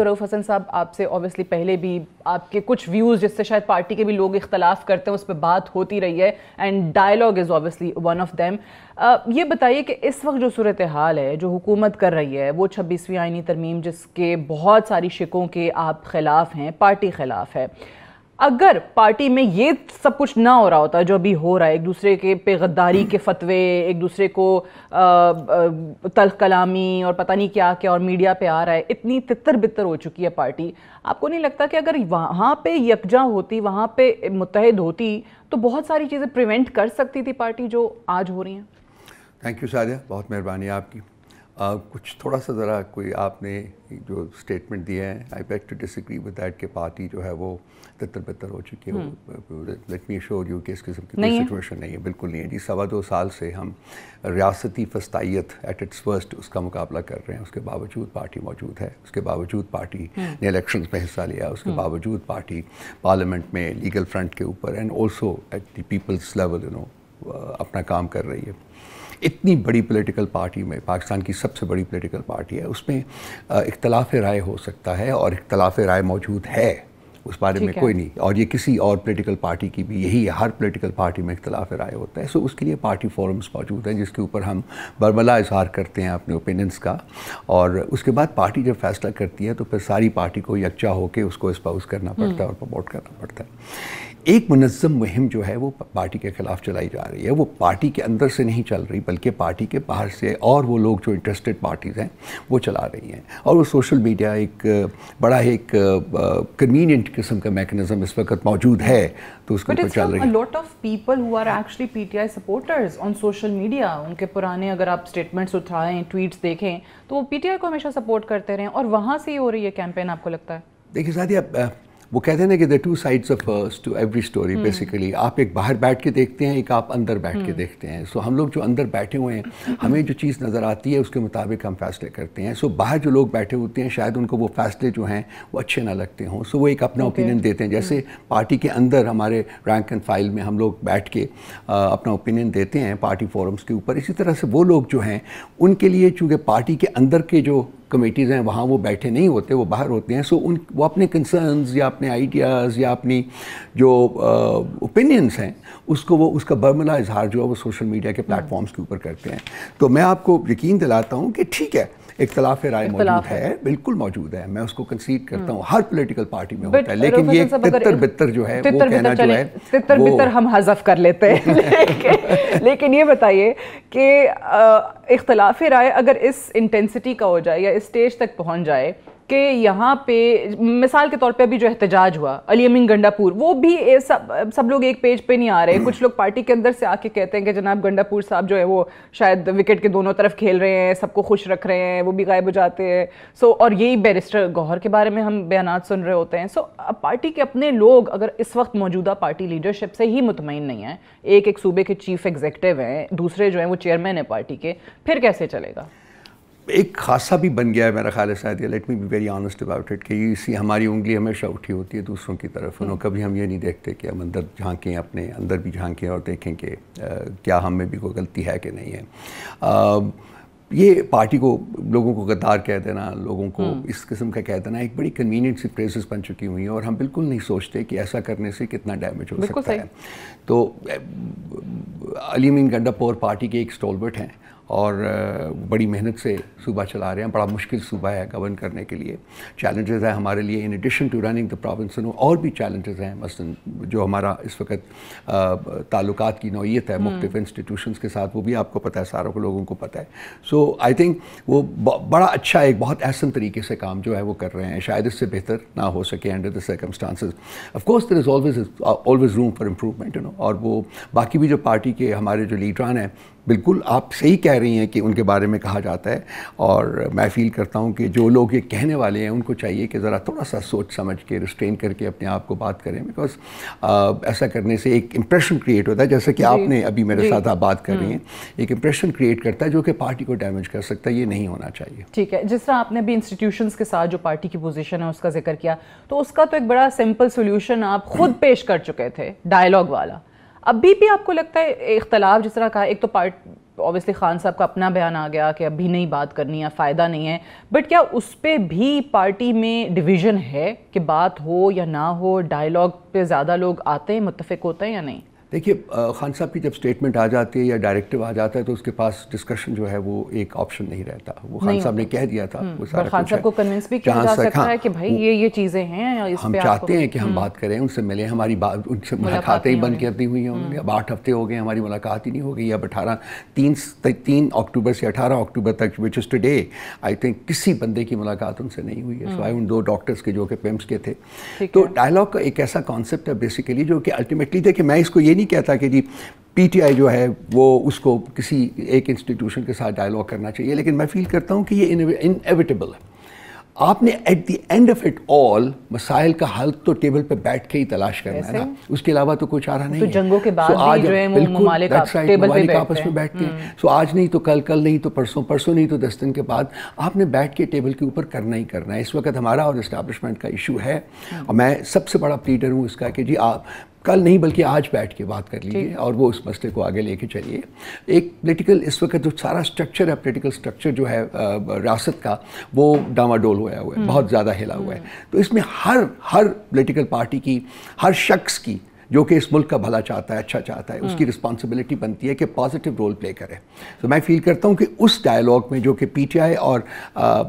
तो रऊफ़ हसन साहब आपसे ऑब्वियसली पहले भी आपके कुछ व्यूज़ जिससे शायद पार्टी के भी लोग इख्तलाफ करते हैं उस पर बात होती रही है and dialogue is obviously one of them ये बताइए कि इस वक्त जो सूरत हाल है जो हुकूमत कर रही है वो छब्बीसवीं आइनी तरमीम जिसके बहुत सारी शिकों के आप खिलाफ हैं पार्टी खिलाफ है अगर पार्टी में ये सब कुछ ना हो रहा होता जो अभी हो रहा है एक दूसरे के पे गद्दारी के फतवे एक दूसरे को तल कलामी और पता नहीं क्या क्या और मीडिया पे आ रहा है इतनी तितर बितर हो चुकी है पार्टी आपको नहीं लगता कि अगर वहाँ पे यकजा होती वहाँ पे मुतहद होती तो बहुत सारी चीज़ें प्रिवेंट कर सकती थी पार्टी जो आज हो रही हैं थैंक यू सादिया बहुत मेहरबानी आपकी आ, कुछ थोड़ा सा ज़रा कोई आपने जो स्टेटमेंट दिए हैं I beg to disagree with that कि पार्टी जो है वो तितर बितर हो चुकी है लेट मी श्योर यू कि इस किस्म की कोई सिचुएशन नहीं है बिल्कुल नहीं है जी सवा दो साल से हम रियासती फस्ताइत एट इट्स वर्स्ट उसका मुकाबला कर रहे हैं उसके बावजूद पार्टी मौजूद है उसके बावजूद पार्टी हम्म। ने इलेक्शन में हिस्सा लिया उसके हम्म। बावजूद पार्टी पार्लियामेंट में लीगल फ्रंट के ऊपर and also at the people's level you know अपना काम कर रही है इतनी बड़ी पॉलिटिकल पार्टी में पाकिस्तान की सबसे बड़ी पॉलिटिकल पार्टी है उसमें इख्तलाफ राय हो सकता है और इख्तलाफ राय मौजूद है उस बारे में कोई नहीं और ये किसी और पॉलिटिकल पार्टी की भी यही है हर पॉलिटिकल पार्टी में इख्तलाफ राय होता है सो उसके लिए पार्टी फोरम्स मौजूद हैं जिसके ऊपर हम बरमला इजहार करते हैं अपने ओपिनियंस का और उसके बाद पार्टी जब फैसला करती है तो फिर सारी पार्टी को यकजा होकर उसको एक्सपाउज करना पड़ता है हम्म। और प्रमोट करना पड़ता है एक मनज़म मुहिम जो है वो पार्टी के ख़िलाफ़ चलाई जा रही है वो पार्टी के अंदर से नहीं चल रही बल्कि पार्टी के बाहर से और वो लोग जो इंटरेस्टेड पार्टीज़ हैं वो चला रही हैं और वो सोशल मीडिया एक बड़ा ही एक कन्वीनियंट किस्म का मेकनिज़म इस वक्त मौजूद है तो उसके ऊपर चल रही है lot of people who are actually PTI supporters on social media उनके पुराने अगर आप स्टेटमेंट्स उठाएं ट्वीट्स देखें तो वो पीटीआई को हमेशा सपोर्ट करते रहें और वहाँ से ही हो रही है कैंपेन आपको लगता है देखिए साथ वो कहते हैं ना कि the two sides of two every story basically आप एक बाहर बैठ के देखते हैं एक आप अंदर बैठ के hmm. देखते हैं सो हम लोग जो अंदर बैठे हुए हैं हमें जो चीज़ नज़र आती है उसके मुताबिक हम फैसले करते हैं सो बाहर जो लोग बैठे होते हैं शायद उनको वो फैसले जो हैं वो अच्छे ना लगते हों सो वो एक अपना ओपिनियन देते हैं जैसे hmm. पार्टी के अंदर हमारे रैंक एंड फाइल में हम लोग बैठ के अपना ओपिनियन देते हैं पार्टी फोरम्स के ऊपर इसी तरह से वो लोग जो हैं उनके लिए चूँकि पार्टी के अंदर के जो कमेटीज़ हैं वहाँ वो बैठे नहीं होते वो बाहर होते हैं सो उन वो अपने कंसर्नस या अपने आइडियाज़ या अपनी जो ओपिनियंस uh, हैं उसको वो उसका बर्मना इजहार जो है वो सोशल मीडिया के प्लेटफॉर्म्स के ऊपर करते हैं तो मैं आपको यकीन दिलाता हूँ कि ठीक है इख्तलाफ राय मौजूद है बिल्कुल मौजूद है मैं उसको कंसीड करता हूँ हर पोलिटिकल पार्टी में होता है लेकिन ये तितर बितर जो है वो कहना जो है तितर बितर हम हजफ कर लेते हैं लेकिन ये बताइए कि इख्तलाफ राय अगर इस इंटेंसिटी का हो जाए या इस स्टेज तक पहुँच जाए कि यहाँ पे मिसाल के तौर पे अभी जो एहतजाज हुआ अली अमीन गंडापुर वो भी ए, सब सब लोग एक पेज पे नहीं आ रहे कुछ लोग पार्टी के अंदर से आके कहते हैं कि जनाब गंडापुर साहब जो है वो शायद विकेट के दोनों तरफ खेल रहे हैं सबको खुश रख रहे हैं वो भी गायब हो जाते हैं सो और यही बैरिस्टर गौहर के बारे में हम बयान सुन रहे होते हैं सो पार्टी के अपने लोग अगर इस वक्त मौजूदा पार्टी लीडरशिप से ही मुतमिन नहीं है एक एक सूबे के चीफ एग्जेक्टिव हैं दूसरे जो हैं वो चेयरमैन है पार्टी के फिर कैसे चलेगा एक खासा भी बन गया है मेरा ख्याल शायद ये let me be very honest about it कि इसी हमारी उंगली हमेशा उठी होती है दूसरों की तरफ हम्म। उन्होंने कभी हम ये नहीं देखते कि हम अंदर झांकें अपने अंदर भी झांकें और देखें कि क्या हम में भी कोई गलती है कि नहीं है आ, ये पार्टी को लोगों को गद्दार कह देना लोगों को हम्म। इस किस्म का कह देना एक बड़ी कन्वीनियंट सी फ्रेजेस बन चुकी हुई हैं और हम बिल्कुल नहीं सोचते कि ऐसा करने से कितना डैमेज हो सकता है तो अली मीन गंडापोर पार्टी के एक स्टॉलबर्ट हैं और बड़ी मेहनत से सूबा चला रहे हैं बड़ा मुश्किल सूबा है गवर्न करने के लिए चैलेंजेस हैं हमारे लिए in addition to running the province और भी चैलेंजेस हैं मसलन जो हमारा इस वक्त ताल्लुक की नौीयत है हम्म। मुख्तफ इंस्टीट्यूशन के साथ वो भी आपको पता है सारों को लोगों को पता है सो आई थिंक वो बड़ा अच्छा एक बहुत अहसन तरीके से काम जो है वो कर रहे हैं शायद इससे बेहतर ना हो सके under the circumstances of course there is always always room for improvement you know और वो बाकी भी जो पार्टी के हमारे जो लीडरान हैं बिल्कुल आप सही कह रही हैं कि उनके बारे में कहा जाता है और मैं फील करता हूँ कि जो लोग ये कहने वाले हैं उनको चाहिए कि ज़रा थोड़ा सा सोच समझ के रिस्ट्रेन करके अपने आप को बात करें बिकॉज ऐसा करने से एक इम्प्रेशन क्रिएट होता है जैसे कि आपने अभी मेरे साथ आप बात कर रही हम्म। हैं एक इम्प्रेशन क्रिएट करता है जो कि पार्टी को डैमेज कर सकता है ये नहीं होना चाहिए ठीक है जिस तरह आपने अभी इंस्टीट्यूशन के साथ जो पार्टी की पोजिशन है उसका जिक्र किया तो उसका तो एक बड़ा सिंपल सोल्यूशन आप खुद पेश कर चुके थे डायलॉग वाला अभी भी आपको लगता है इख्तलाफ जिस तरह कहा एक तो पार्ट ऑब्वियसली खान साहब का अपना बयान आ गया कि अभी नहीं बात करनी है फ़ायदा नहीं है बट क्या उस पर भी पार्टी में डिवीज़न है कि बात हो या ना हो डायलॉग पे ज़्यादा लोग आते हैं मुतफिक होते हैं या नहीं देखिए खान साहब की जब स्टेटमेंट आ जाती है या डायरेक्टिव आ जाता है तो उसके पास डिस्कशन जो है वो एक ऑप्शन नहीं रहता वो खान साहब ने कह दिया था हम्म, वो सारा खान साहब को कन्विंस भी किया जा सकता हाँ, है कि भाई ये ये चीज़ें हैं इस हम चाहते हैं कि हम हम्म। बात करें उनसे मिले हमारी बात उनसे मुलाकातें ही बंद दी हुई हैं हम्म। अब आठ हफ्ते हो गए हमारी मुलाकात ही नहीं हो गई अब अठारह तीन तीन अक्टूबर से अठारह अक्टूबर तक which is today I think किसी बंदे की मुलाकात उनसे नहीं हुई है सो आई उन दो डॉक्टर्स के जो कि पेम्स के थे तो डायलॉग का एक ऐसा कॉन्सेप्ट है बेसिकली जो कि अल्टीमेटली कि मैं इसको ये नहीं कहता कि जी पीटीआई जो है वो उसको किसी एक इंस्टीट्यूशन के साथ डायलॉग करना चाहिए लेकिन मैं फील करता हूँ कि ये इनएविटेबल है आपने at the end of it all मसाइल का हल तो टेबल पे बैठ के ही तलाश करना है ना उसके अलावा तो कुछ आ रहा नहीं तो जंगों के बाद so, आज जो है का टेबल पे आपस में बैठते हैं सो हम्म। आज नहीं तो कल कल नहीं तो परसों परसों नहीं तो दस दिन के बाद आपने बैठ के टेबल के ऊपर करना ही करना है इस वक्त हमारा और इस्टेब्लिशमेंट का इशू है हम्म। और मैं सबसे बड़ा प्लीडर हूँ इसका कि जी आप कल नहीं बल्कि आज बैठ के बात कर लीजिए और वो उस मसले को आगे लेके चलिए एक पॉलिटिकल इस वक्त जो सारा स्ट्रक्चर है पॉलिटिकल स्ट्रक्चर जो है रियासत का वो डामाडोल होया हुआ है हम्म। बहुत ज़्यादा हिला हुआ है तो इसमें हर हर पॉलिटिकल पार्टी की हर शख्स की जो कि इस मुल्क का भला चाहता है अच्छा चाहता है उसकी रिस्पॉन्सिबिलिटी हम्म। बनती है कि पॉजिटिव रोल प्ले करे तो मैं फील करता हूँ कि उस डायलॉग में जो कि पी टी आई और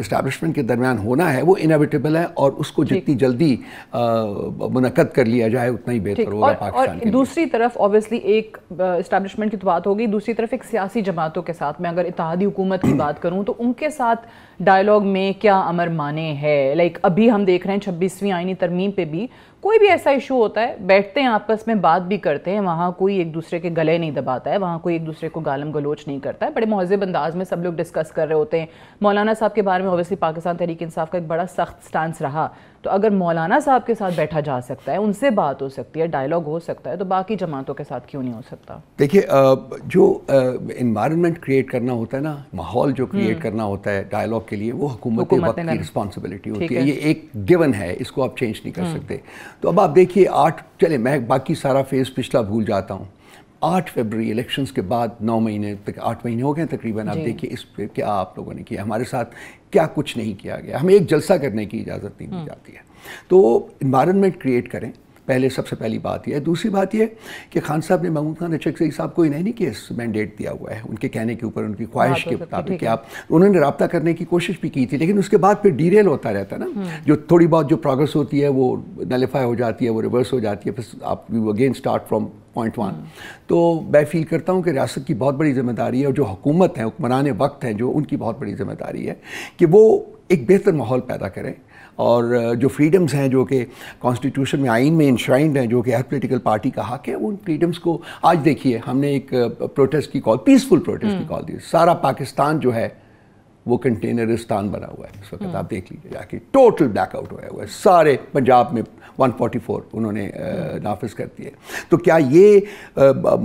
इस्टेबलिशमेंट के दरमियान होना है वो इनविटेबल है और उसको जितनी जल्दी मुनद कर लिया जाए उतना ही बेहतर होगा पाकिस्तान दूसरी तरफ ऑब्वियसली एक इस्टेबलिशमेंट की तो बात होगी दूसरी तरफ एक सियासी जमातों के साथ मैं अगर इतिहादी हुकूमत की बात करूँ तो उनके साथ डायलॉग में क्या अमर माने हैं लाइक अभी हम देख रहे हैं छब्बीसवीं आइनी तरमीम पे भी कोई भी ऐसा इशू होता है बैठते हैं आपस में बात भी करते हैं वहाँ कोई एक दूसरे के गले नहीं दबाता है वहाँ कोई एक दूसरे को गालम गलोच नहीं करता है बड़े महजब अंदाज में सब लोग डिस्कस कर रहे होते हैं मौलाना साहब के बारे में ओबियसली पाकिस्तान तहरीक इंसाफ का एक बड़ा सख्त स्टांस रहा तो अगर मौलाना साहब के साथ बैठा जा सकता है उनसे बात हो सकती है डायलॉग हो सकता है तो बाकी जमातों के साथ क्यों नहीं हो सकता देखिए जो इन्वायरमेंट क्रिएट करना होता है ना माहौल जो क्रिएट हम्म। करना होता है डायलॉग के लिए वो हुकूमत की रिस्पॉन्सिबिलिटी होती है ये एक गिवन है इसको आप चेंज नहीं कर हम्म। सकते तो अब आप देखिए आठ चले मैं बाकी सारा फेज़ पिछला भूल जाता हूँ आठ फरवरी इलेक्शंस के बाद नौ महीने तक आठ महीने हो गए तकरीबन आप देखिए इस पर क्या आप लोगों ने किया हमारे साथ क्या कुछ नहीं किया गया हमें एक जलसा करने की इजाज़त नहीं दी हम्म। जाती है तो इन्वायरमेंट क्रिएट करें पहले सबसे पहली बात यह दूसरी बात यह कि खान साहब ने महमूद खान अशक सही साहब को इन्हें नहीं केस मैंडेट दिया हुआ है उनके कहने के ऊपर उनकी ख्वाहिश हाँ, तो के मुताबिक कि आप उन्होंने रबता करने की कोशिश भी की थी लेकिन उसके बाद फिर डीरेल होता रहता ना हम्म। जो थोड़ी बहुत जो प्रोग्रेस होती है वो नलीफाई हो जाती है वो रिवर्स हो जाती है फिर आप you again start from point one तो मैं फील करता हूँ कि रियासत की बहुत बड़ी जिम्मेदारी है और जो हुकूमत है हुक्मरान वक्त हैं जो उनकी बहुत बड़ी जिम्मेदारी है कि वो एक बेहतर माहौल पैदा करें और जो फ्रीडम्स हैं जो कि कॉन्स्टिट्यूशन में आइन में इंश्राइंड हैं जो कि हर पोलिटिकल पार्टी का हक है उन फ्रीडम्स को आज देखिए हमने एक प्रोटेस्ट की कॉल पीसफुल प्रोटेस्ट की कॉल हम्म। दी सारा पाकिस्तान जो है वो कंटेनरिस्तान बना हुआ है इस वक्त हम्म। आप देख लीजिए जाके टोटल ब्लैकआउट होया हुआ है सारे पंजाब में 144 उन्होंने हम्म। नाफिज कर दिए तो क्या ये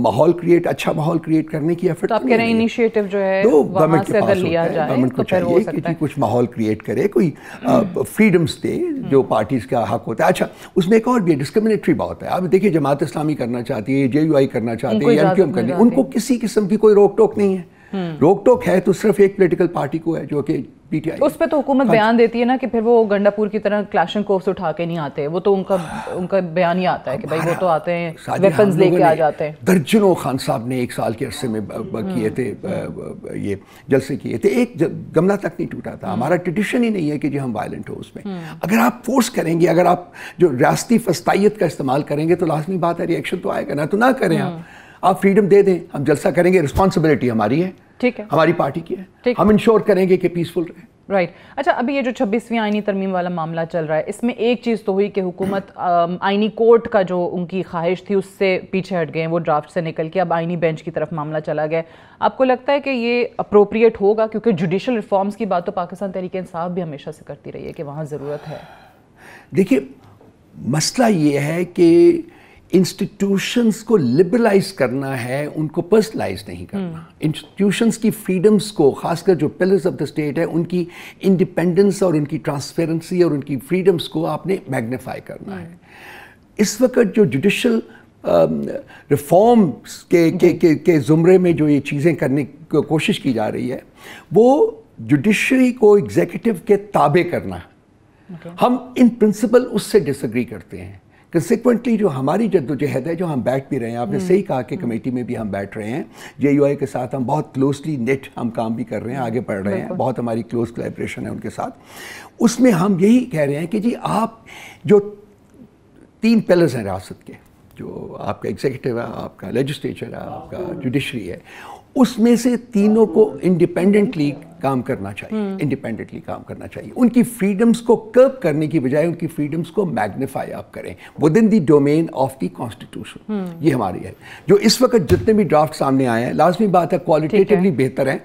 माहौल क्रिएट अच्छा माहौल क्रिएट करने की एफर्ट तो आप तो कह रहे हैं इनिशिएटिव जो है तो गवर्नमेंट के पास लिया जाए गवर्नमेंट तो को चाहिए कि कुछ माहौल क्रिएट करे कोई फ्रीडम्स हम्म। दे जो पार्टीज का हक होता है अच्छा उसमें एक और भी डिस्क्रिमिनेटरी बहुत है आप देखिए जमात इस्लामी करना चाहती है जे करना चाहती है एम करनी उनको किसी किस्म की कोई रोक टोक नहीं है हम्म। रोक टोक है तो सिर्फ एक पोलिटिकल पार्टी को है जो कि पीटीआई उस पर तो हुकूमत हाँ बयान देती है ना कि फिर वो गंडापुर की तरह क्लाशन कोर्स उठा के नहीं आते वो तो उनका हाँ। उनका बयान ही आता है कि भाई वो तो आते हैं वेपन्स लेके आ जाते हैं दर्जनों खान साहब ने एक साल के अरसे में हम्म। किए थे ये जलसे किए थे एक गमला तक नहीं टूटा था हम्म। हमारा ट्रेडिशन ही नहीं है कि जी हम वायलेंट हो उसमें अगर आप फोर्स करेंगे अगर आप जो रियाती फस्ताइत का इस्तेमाल करेंगे तो लाजमी बात है रिएक्शन तो आएगा ना तो ना करें आप आप फ्रीडम दे दें हम जलसा करेंगे रिस्पॉन्सिबिलिटी हमारी है ठीक है हमारी पार्टी की है हम इंश्योर करेंगे कि पीसफुल रहे राइट right. अच्छा अभी ये जो छब्बीसवीं आइनी तरमीम वाला मामला चल रहा है इसमें एक चीज़ तो हुई कि हुकूमत आइनी कोर्ट का जो उनकी ख्वाहिश थी उससे पीछे हट गए वो ड्राफ्ट से निकल के अब आइनी बेंच की तरफ मामला चला गया आपको लगता है कि ये अप्रोप्रिएट होगा क्योंकि जुडिशल रिफॉर्म्स की बात तो पाकिस्तान तहरीक इंसाफ भी हमेशा से करती रही है कि वहाँ ज़रूरत है देखिए मसला ये है कि इंस्टीट्यूशंस को लिबरलाइज करना है उनको पर्सनलाइज नहीं करना इंस्टीट्यूशंस हम्म। की फ्रीडम्स को खासकर जो पिलर्स ऑफ द स्टेट है उनकी इंडिपेंडेंस और उनकी ट्रांसपेरेंसी और उनकी फ्रीडम्स को आपने मैग्नीफाई करना है हम्म। इस वक्त जो जुडिशल रिफॉर्म्स um, के के के, के ज़ुमरे में जो ये चीज़ें करने की कोशिश की जा रही है वो जुडिशरी को एग्जीक्यूटिव के ताबे करना okay. हम इन प्रिंसिपल उससे डिसग्री करते हैं कंसिक्वेंटली जो हमारी जद्दोजहद है जो हम बैठ भी रहे हैं आपने सही कहा कि हम्म। कमेटी में भी हम बैठ रहे हैं जे के साथ हम बहुत क्लोजली नेट हम काम भी कर रहे हैं आगे बढ़ रहे हैं बहुत हमारी क्लोज कोलेब्रेशन है उनके साथ उसमें हम यही कह रहे हैं कि जी आप जो तीन पिलर्स हैं रियासत के जो आपका एग्जीक्यूटिव है आपका लेजिस्लेचर है आपका जुडिशरी है उसमें से तीनों को इंडिपेंडेंटली काम करना चाहिए इंडिपेंडेंटली काम करना चाहिए उनकी फ्रीडम्स को कर्ब करने की बजाय उनकी फ्रीडम्स को मैग्निफाई आप करें within the domain of the constitution ये हमारी है जो इस वक्त जितने भी ड्राफ्ट सामने आए हैं लाजमी बात है क्वालिटेटिवली बेहतर है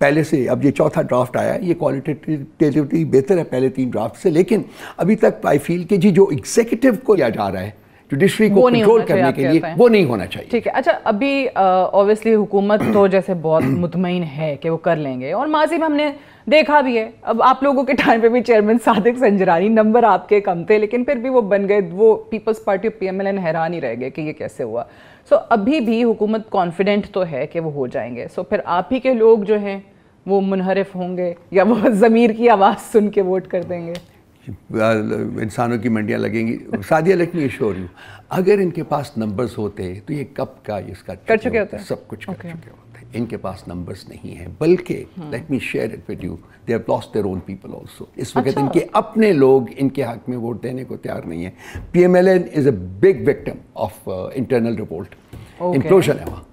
पहले से अब ये चौथा ड्राफ्ट आया ये क्वालिटेटिवली बेहतर है पहले तीन ड्राफ्ट से लेकिन अभी तक आई फील के जी जो एग्जीक्यूटिव को लिया जा रहा है जुडिशरी को कंट्रोल करने के लिए वो नहीं होना चाहिए ठीक है अच्छा अभी ऑब्वियसली हुकूमत तो जैसे बहुत मुतमिन है कि वो कर लेंगे और माजी में हमने देखा भी है अब आप लोगों के टाइम पे भी चेयरमैन सादिक संजरानी नंबर आपके कम थे लेकिन फिर भी वो बन गए वो पीपल्स पार्टी पी एम हैरान ही रह गए कि ये कैसे हुआ सो अभी भी हुकूमत कॉन्फिडेंट तो है कि वो हो जाएंगे सो फिर आप ही के लोग जो हैं वो मुनहरफ होंगे या वो ज़मीर की आवाज़ सुन के वोट कर देंगे इंसानों की मंडियाँ लगेंगी शादियाँ लगनी है शोर यू अगर इनके पास नंबर्स होते तो ये कब का इसका कर चुके होते हैं सब कुछ okay. कर चुके होते हैं इनके पास नंबर्स नहीं है बल्कि let me share it with you they have lost their own people also इस वक्त अच्छा। इनके अपने लोग इनके हक में वोट देने को तैयार नहीं है P M L N is a big victim of internal report inclusion है वहाँ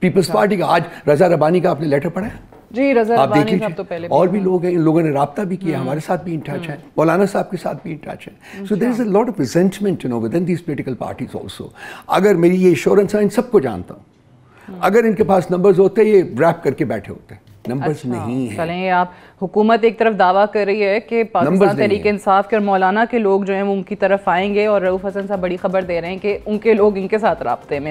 पीपल्स अच्छा। पार्टी का आज रजा रबानी का आपने लेटर पढ़ा है जी रजा आप देखिए तो और भी लोग हैं इन लोगों ने रबता भी किया हम्म। हमारे साथ भी इन टच है मौलाना साहब के साथ भी इन टच है so there is a lot of resentment you know within these political parties also अगर मेरी ये इंश्योरेंस है इन सबको जानता हूँ हम्म। अगर इनके पास नंबर्स होते ये रैप करके बैठे होते हैं नंबर्स अच्छा, नहीं है चलें आप हुकूमत एक तरफ दावा कर रही है कि पाकिस्तान तहरीक इंसाफ के मौलाना के लोग जो हैं वो उनकी तरफ आएंगे और रऊफ हसन साहब बड़ी खबर दे रहे हैं कि उनके लोग इनके साथ रबते में